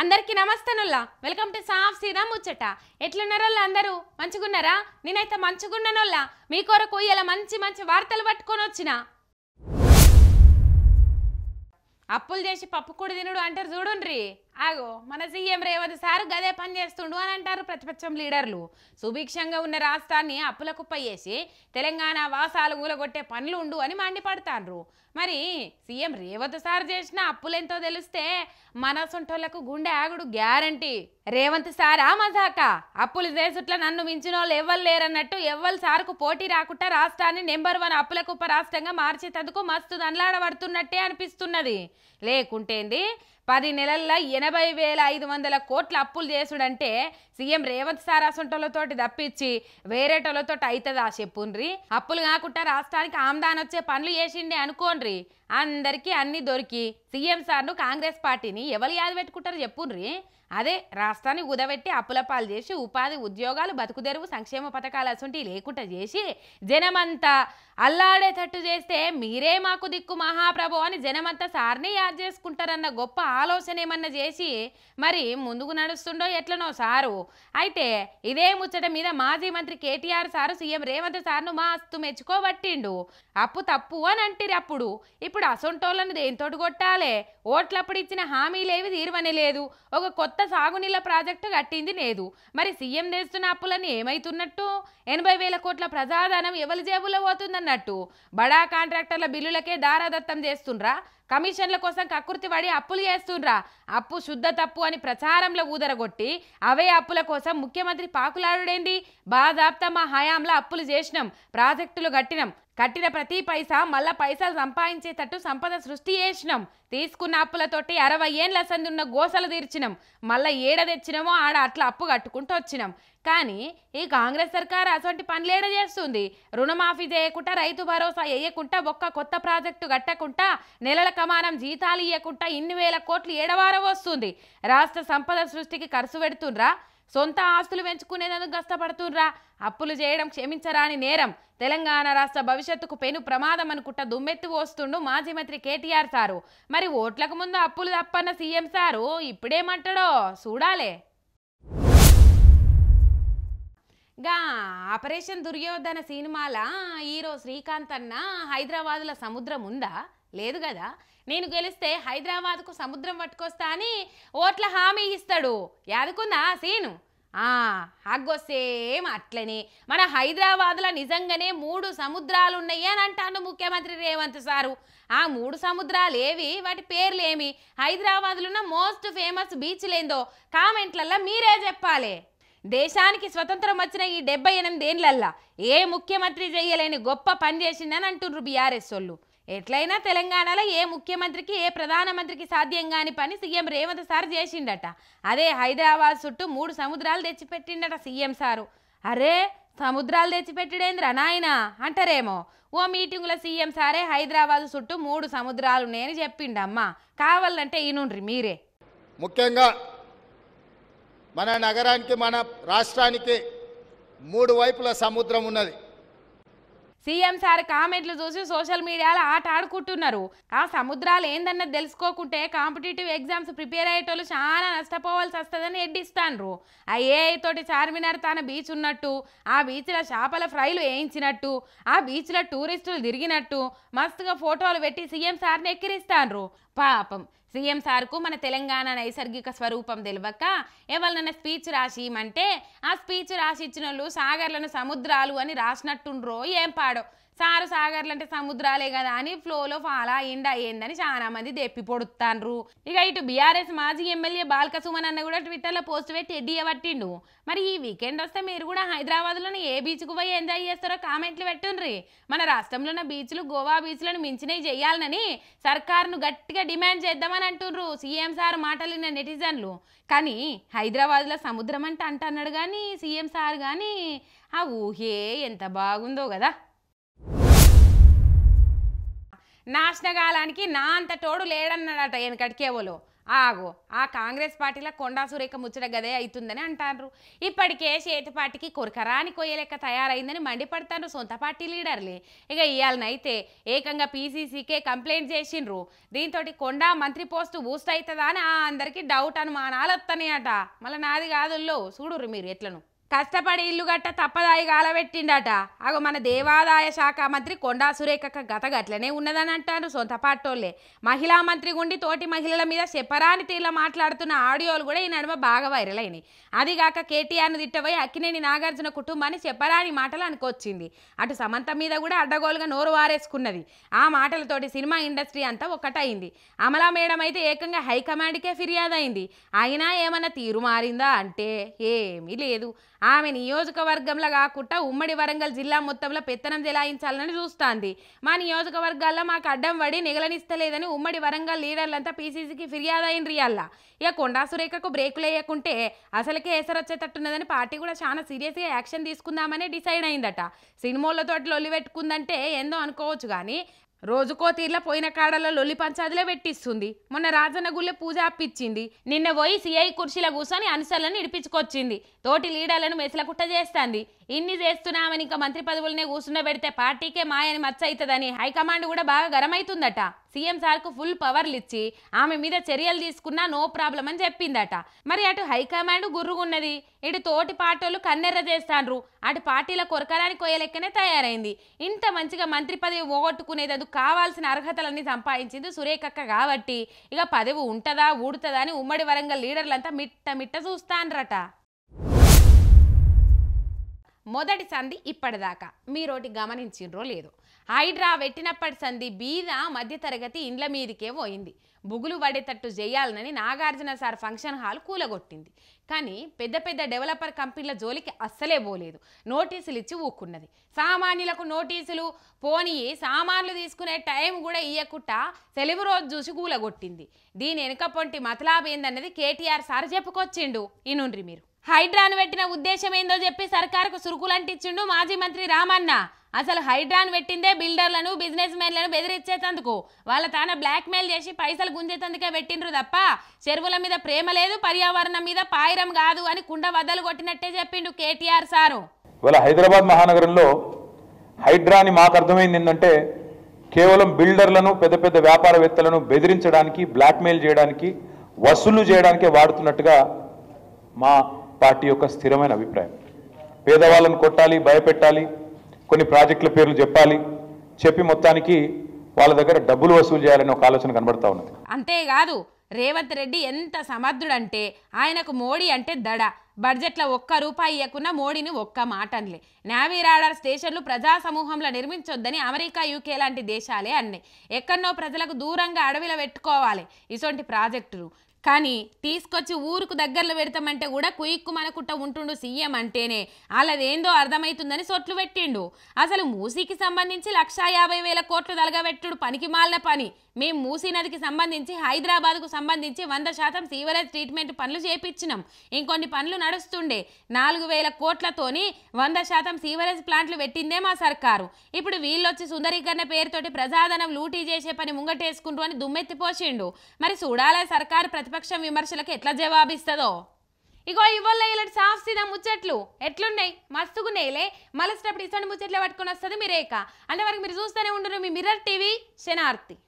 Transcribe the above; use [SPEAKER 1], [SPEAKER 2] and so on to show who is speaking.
[SPEAKER 1] అందరికీ నమస్తేనుల్లా welcome to సాఫ్ సీదా ముచ్చట ఎట్లున్నారో అందరూ మంచిగున్నారా నేనైతే మంచిగున్నానోళ్ళా మీ కొరకు ఇలా మంచి మంచి వార్తలు పట్టుకొని వచ్చిన అప్పులు చేసి పప్పు కూడా తినుడు అంటారు చూడండి ఆగో మన సీఎం రేవంత్ సార్ గదే పని చేస్తుండు అని అంటారు ప్రతిపక్షం లీడర్లు సుభిక్షంగా ఉన్న రాష్ట్రాన్ని అప్పుల కుప్ప చేసి తెలంగాణ వాసాలు ఊలగొట్టే పనులు ఉండు అని మండిపడతాండ్రు మరి సీఎం రేవంత్ సార్ చేసిన అప్పులెంతో తెలిస్తే మన సొంటోళ్లకు గుండె ఆగుడు గ్యారంటీ రేవంత్ సారా మజాక అప్పులు చేసుట్ల నన్ను మించిన వాళ్ళు ఎవ్వరు లేరన్నట్టు ఎవ్వరు సార్కు పోటీ రాకుండా రాష్ట్రాన్ని నెంబర్ వన్ అప్పుల కుప్ప రాష్ట్రంగా మార్చేటందుకు మస్తు దండలాడబడుతున్నట్టే అనిపిస్తున్నది లేకుంటేంది పది నెలల్లో ఎనభై వేల ఐదు వందల కోట్ల అప్పులు చేసుడంటే సీఎం రేవంత్ సార్ అసొంటోళ్ళతోటి తప్పించి వేరేటోళ్ళతో అవుతుందా చెప్పుండ్రి అప్పులు కాకుండా రాష్ట్రానికి ఆమ్దాన్ వచ్చే పనులు చేసిండే అనుకోండ్రి అందరికీ అన్ని దొరికి సీఎం సార్ను కాంగ్రెస్ పార్టీని ఎవరు యాద పెట్టుకుంటారు చెప్పుండ్రి అదే రాష్ట్రాన్ని ఉదబెట్టి అప్పులపాలు చేసి ఉపాధి ఉద్యోగాలు బతుకుదెరువు సంక్షేమ పథకాలు అసొంటి లేకుండా చేసి జనమంతా అల్లాడేటట్టు చేస్తే మీరే మాకు దిక్కు మహాప్రభు అని జనమంతా సార్ని యాద్ చేసుకుంటారన్న గొప్ప ఆలోచన ఏమన్నా చేసి మరి ముందుకు నడుస్తుండో ఎట్లనో సారు అయితే ఇదే ముచ్చట మీద మాజీ మంత్రి కేటీఆర్ సారు సీఎం రేవంత్ సార్ను మాస్తు మెచ్చుకోబట్టిండు అప్పు తప్పు అని అంటిరి అప్పుడు ఇప్పుడు అసొంటోళ్ళను దేంతోటి కొట్టాలే ఓట్లప్పుడు ఇచ్చిన హామీలేవి తీరువని లేదు ఒక కొత్త కొత్త సాగునీళ్ల ప్రాజెక్టు కట్టింది లేదు మరి సీఎం తెస్తున్న అప్పులన్నీ ఏమైతున్నట్టు ఎనభై వేల కోట్ల ప్రజాధనం ఎవరి జేబులో పోతుందన్నట్టు బడా కాంట్రాక్టర్ల బిల్లులకే దారాదత్తం చేస్తుండ్రా కమిషన్ల కోసం కకృతి వాడి అప్పులు చేస్తుండ్రా అప్పు శుద్ధ తప్పు అని ప్రచారంలో ఊదరగొట్టి అవే అప్పుల కోసం ముఖ్యమంత్రి పాకులాడుడేంది బాధాప్త మా హయాంలో అప్పులు చేసినాం ప్రాజెక్టులు కట్టినాం కట్టిన ప్రతి పైసా మళ్ళా పైసలు సంపాదించేటట్టు సంపద సృష్టి చేసినాం తీసుకున్న అప్పులతోటి అరవై ఏండ్ల సందున్న గోసలు తీర్చినాం మళ్ళా ఏడ తెచ్చినామో ఆడ అట్లా అప్పు కట్టుకుంటూ వచ్చినాం కానీ ఈ కాంగ్రెస్ సర్కార్ అటువంటి పనులేడ చేస్తుంది రుణమాఫీ చేయకుండా రైతు భరోసా వేయకుండా ఒక్క కొత్త ప్రాజెక్టు కట్టకుండా నెలల కమానం జీతాలు ఇవ్వకుండా ఇన్ని వేల కోట్లు ఏడవారం వస్తుంది రాష్ట్ర సంపద సృష్టికి ఖర్చు పెడుతుండ్రా సొంత ఆస్తులు పెంచుకునేందుకు కష్టపడుతుండ్రా అప్పులు చేయడం క్షమించరాని నేరం తెలంగాణ రాష్ట్ర భవిష్యత్తుకు పెను ప్రమాదం అనుకుంటా దుమ్మెత్తి పోస్తుండు మాజీ మంత్రి కేటీఆర్ సారు మరి ఓట్లకు ముందు అప్పులు తప్పన్న సీఎం సారు ఇప్పుడేమంటాడో చూడాలే గా ఆపరేషన్ దుర్యోధన సినిమాల హీరో శ్రీకాంత్ అన్న హైదరాబాదుల సముద్రం ఉందా లేదు కదా నేను గెలిస్తే హైదరాబాద్కు సముద్రం పట్టుకొస్తా అని ఓట్ల హామీ ఇస్తాడు యాదుకుందా సీను సేమ్ అట్లనే మన హైదరాబాద్లో నిజంగానే మూడు సముద్రాలు ఉన్నాయి అని అంటాను ముఖ్యమంత్రి రేవంత్ సారు ఆ మూడు సముద్రాలు ఏవి వాటి పేర్లు ఏమి హైదరాబాద్లో ఉన్న మోస్ట్ ఫేమస్ బీచ్లు ఏందో కామెంట్లల్లో మీరే చెప్పాలి దేశానికి స్వతంత్రం వచ్చిన ఈ డెబ్బై ఏళ్ళల్లా ఏ ముఖ్యమంత్రి చేయలేని గొప్ప పని చేసిందని అంటుండ్రు బీఆర్ఎస్ వాళ్ళు ఎట్లయినా తెలంగాణలో ఏ ముఖ్యమంత్రికి ఏ ప్రధానమంత్రికి సాధ్యం కాని పని సీఎం రేవంత్ సార్ చేసిండట అదే హైదరాబాద్ చుట్టూ మూడు సముద్రాలు తెచ్చిపెట్టిండట సీఎం సారు అరే సముద్రాలు తెచ్చిపెట్టిడేంద్ర నాయన అంటారేమో ఓ మీటింగ్లో సీఎం సారే హైదరాబాద్ చుట్టూ మూడు సముద్రాలు నేను చెప్పిండమ్మా కావాలంటే ఈనుండ్రి మీరే ముఖ్యంగా మన నగరానికి మన రాష్ట్రానికి మూడు వైపుల సముద్రం ఉన్నది సీఎం సార్ కామెంట్లు చూసి సోషల్ మీడియాలో ఆట ఆడుకుంటున్నారు ఆ సముద్రాలు ఏందన్నది తెలుసుకోకుంటే కాంపిటేటివ్ ఎగ్జామ్స్ ప్రిపేర్ అయ్యేటోళ్ళు చాలా నష్టపోవాల్సి వస్తుందని ఎడ్డిస్తాన్రు ఆ ఏఐ తోటి చార్మినార్ తన బీచ్ ఉన్నట్టు ఆ బీచ్లో చేపల ఫ్రైలు వేయించినట్టు ఆ బీచ్లో టూరిస్టులు తిరిగినట్టు మస్తుగా ఫోటోలు పెట్టి సీఎం సార్ని ఎక్కిరిస్తాన్రు పాపం సీఎం సార్కు మన తెలంగాణ నైసర్గిక స్వరూపం తెలియక ఎవరినైనా స్పీచ్ రాసిమంటే ఆ స్పీచ్ రాసిచ్చిన వాళ్ళు సాగర్లను సముద్రాలు అని రాసినట్టుండ్రో ఏం పాడో సారు సాగర్లు అంటే సముద్రాలే కదా అని ఫ్లోలో ఫాలో అయ్యింది అయ్యిందని చాలా మంది దెప్పి పొడుతాండ్రు ఇక ఇటు బీఆర్ఎస్ మాజీ ఎమ్మెల్యే బాల్క సుమన్ అన్న కూడా ట్విట్టర్లో పోస్ట్ పెట్టి ఎడ్డీ పట్టిండు మరి ఈ వీకెండ్ వస్తే మీరు కూడా హైదరాబాద్లోనే ఏ బీచ్కు పోయి ఎంజాయ్ చేస్తారో కామెంట్లు పెట్టుండ్రి మన రాష్ట్రంలో ఉన్న బీచ్లు గోవా బీచ్లను మించినవి చేయాలనని సర్కార్ను గట్టిగా డిమాండ్ చేద్దామని అంటుండ్రు సీఎం సార్ మాటలు విన్న నెటిజన్లు కానీ హైదరాబాద్లో సముద్రం అంటే అంటన్నాడు కానీ సీఎం సార్ కానీ ఆ ఊహే ఎంత బాగుందో కదా నాశనగాలానికి నా అంత తోడు లేడన్నాడట వెనకటికేవోలో ఆగో ఆ కాంగ్రెస్ పార్టీలో కొండా సురేఖ ముచ్చట గదే అవుతుందని అంటారు ఇప్పటికే పార్టీకి కొరకరాని కొయ్యలేక తయారైందని మండిపడతారు సొంత పార్టీ లీడర్లే ఇక ఇవాళనైతే ఏకంగా పీసీసీకే కంప్లైంట్ చేసిండ్రు దీంతో కొండా మంత్రి పోస్టు బూస్ట్ అవుతుందా అని ఆ అందరికీ డౌట్ అనుమానాలు అట మళ్ళీ నాది కాదుల్లో చూడుర్రు మీరు ఎట్లను కష్టపడి ఇల్లు గట్ట తప్పదాయి గాలబెట్టిండట అగో మన దేవాదాయ శాఖ మంత్రి కొండా సురేఖ గత గట్లనే ఉన్నదని అంటారు సొంత పాటోళ్ళే మహిళా మంత్రి గుండి తోటి మహిళల మీద శపరాని తీర్ల మాట్లాడుతున్న ఆడియోలు కూడా ఈ నడుమ బాగా వైరల్ అయినాయి అదిగాక కేటీఆర్ను తిట్టబోయి అక్కినేని నాగార్జున కుటుంబాన్ని శపరాని మాటలు అనుకొచ్చింది అటు సమంత మీద కూడా అడ్డగోలుగా నోరు వారేసుకున్నది ఆ మాటలతోటి సినిమా ఇండస్ట్రీ అంతా ఒక్కటైంది అమలా మేడం అయితే ఏకంగా హైకమాండ్కే ఫిర్యాదు అయింది అయినా ఏమన్నా తీరు మారిందా అంటే ఏమీ లేదు ఆమె నియోజకవర్గంలో కాకుండా ఉమ్మడి వరంగల్ జిల్లా మొత్తంలో పెత్తనం జలాయించాలని చూస్తోంది మా నియోజకవర్గాల్లో మాకు అడ్డం పడి నిగలనిస్తలేదని ఉమ్మడి వరంగల్ లీడర్లంతా పీసీసీకి ఫిర్యాదు అయిన రియాల్లా ఇక కొండా సురేఖకు బ్రేకులు వేయకుంటే అసలుకే ఎసరొచ్చేటట్టున్నదని పార్టీ కూడా చాలా సీరియస్గా యాక్షన్ తీసుకుందామనే డిసైడ్ అయిందట సినిమాలతో అట్లా పెట్టుకుందంటే ఏందో అనుకోవచ్చు కానీ రోజుకో తీర్ల పోయిన కాడలో లొల్లి పంచాదులే పెట్టిస్తుంది మొన్న రాజన్న గుళ్ళె పూజ అప్పించింది నిన్న పోయి సిఐ కుర్చీలో కూర్చొని అనిసలను ఇడిపించుకొచ్చింది తోటి లీడర్లను మెసలకుట్ట చేస్తాంది ఇన్ని చేస్తున్నామని ఇంకా మంత్రి పదవులనే పెడితే పార్టీకే మాయని మచ్చ అవుతుందని హైకమాండ్ కూడా బాగా గరమైతుందట సీఎం సార్కు ఫుల్ పవర్లు ఇచ్చి ఆమె మీద చర్యలు తీసుకున్నా నో ప్రాబ్లం అని చెప్పిందట మరి అటు హైకమాండ్ గుర్రుగున్నది ఇటు తోటి పార్టీలు కన్నెర్ర చేస్తాండ్రు అటు పార్టీల కొరకరానికి కొయ్యలెక్కనే తయారైంది ఇంత మంచిగా మంత్రి పదవి పోగొట్టుకునేందుకు కావాల్సిన అర్హతలన్నీ సంపాదించింది సురేఖక్క కాబట్టి ఇక పదవి ఉంటుందా ఊడుతుందా అని ఉమ్మడి వరంగల్ లీడర్లంతా మిట్ట మిట్ట చూస్తాండ్రట మొదటి సంధి ఇప్పటిదాకా మీరోటి గమనించిండ్రో లేదు హైడ్రా పెట్టినప్పటి సంధి బీద మధ్యతరగతి ఇండ్ల మీదికే పోయింది బుగులు పడేటట్టు చేయాలని నాగార్జున సార్ ఫంక్షన్ హాల్ కూలగొట్టింది కానీ పెద్ద పెద్ద డెవలపర్ కంపెనీల జోలికి అస్సలే పోలేదు నోటీసులు ఇచ్చి ఊక్కున్నది సామాన్యులకు నోటీసులు పోనీ సామాన్లు తీసుకునే టైం కూడా ఇయ్యకుండా సెలవు రోజు చూసి కూలగొట్టింది దీని వెనుక పొంటి ఏందన్నది కేటీఆర్ సార్ చెప్పుకొచ్చిండు ఇనుండ్రి మీరు హైడ్రాను పెట్టిన ఉద్దేశం ఏందో చెప్పి సర్కారుకు ఇచ్చిండు మాజీ మంత్రి రామన్న అసలు హైడ్రాన్ పెట్టిందే బిల్డర్లను బిజినెస్ మెన్లను బెదిరించేటందుకు వాళ్ళ తాన బ్లాక్మెయిల్ చేసి పైసలు గుంజేతందుకే పెట్టిండ్రు తప్ప చెరువుల మీద ప్రేమ లేదు పర్యావరణం మీద పాయిరం కాదు అని కుండ వదలు కొట్టినట్టే చెప్పిండు కేటీఆర్ సారు ఇవాళ హైదరాబాద్ మహానగరంలో హైడ్రాని మాకు అర్థమైంది ఏంటంటే కేవలం బిల్డర్లను పెద్ద పెద్ద వ్యాపారవేత్తలను బెదిరించడానికి బ్లాక్మెయిల్ చేయడానికి వసూలు చేయడానికే వాడుతున్నట్టుగా మా పార్టీ యొక్క స్థిరమైన అభిప్రాయం పేదవాళ్ళను కొట్టాలి భయపెట్టాలి కొన్ని ప్రాజెక్టుల పేర్లు చెప్పాలి చెప్పి మొత్తానికి వాళ్ళ దగ్గర డబ్బులు వసూలు చేయాలనే ఒక ఆలోచన కనబడతా ఉన్నది అంతేకాదు రేవంత్ రెడ్డి ఎంత సమర్థుడంటే ఆయనకు మోడీ అంటే దడ బడ్జెట్లో ఒక్క రూపాయి ఇవ్వకున్న మోడీని ఒక్క మాటన్లే నావీ రాడార్ స్టేషన్లు ప్రజా సమూహంలో నిర్మించొద్దని అమెరికా యూకే లాంటి దేశాలే అన్నాయి ఎక్కడో ప్రజలకు దూరంగా అడవిలో పెట్టుకోవాలి ఇటువంటి ప్రాజెక్టులు కానీ తీసుకొచ్చి ఊరుకు దగ్గరలో పెడతామంటే కూడా కుయిక్కు మనకుట్ట ఉంటుండు సీఎం అంటేనే వాళ్ళదేందో అర్థమవుతుందని సొట్లు పెట్టిండు అసలు మూసీకి సంబంధించి లక్షా యాభై వేల కోట్లు తలగబెట్టుడు పనికి మాలిన పని మేము మూసీ నదికి సంబంధించి హైదరాబాద్కు సంబంధించి వంద శాతం సీవరేజ్ ట్రీట్మెంట్ పనులు చేపించినాం ఇంకొన్ని పనులు నడుస్తుండే నాలుగు వేల కోట్లతోని వంద శాతం సీవరేజ్ ప్లాంట్లు పెట్టిందే మా సర్కారు ఇప్పుడు వీళ్ళొచ్చి సుందరీకరణ పేరుతోటి ప్రజాధనం లూటీ చేసే పని ముంగటేసుకుంటూ అని దుమ్మెత్తిపోసిండు మరి చూడాలే సర్కారు ప్రతి ప్రతిపక్షం విమర్శలకు ఎట్లా జవాబిస్తుందో ఇగో ఇవాళ ఇలాంటి సాఫ్ సీదా ముచ్చట్లు ఎట్లున్నాయి మస్తుగున్నాయిలే మలసినప్పుడు ఇటువంటి ముచ్చట్లు పట్టుకొని వస్తుంది మీరేక అంటే వరకు మీరు చూస్తూనే ఉండరు మీ మిర్రర్ టీవీ శనార్తి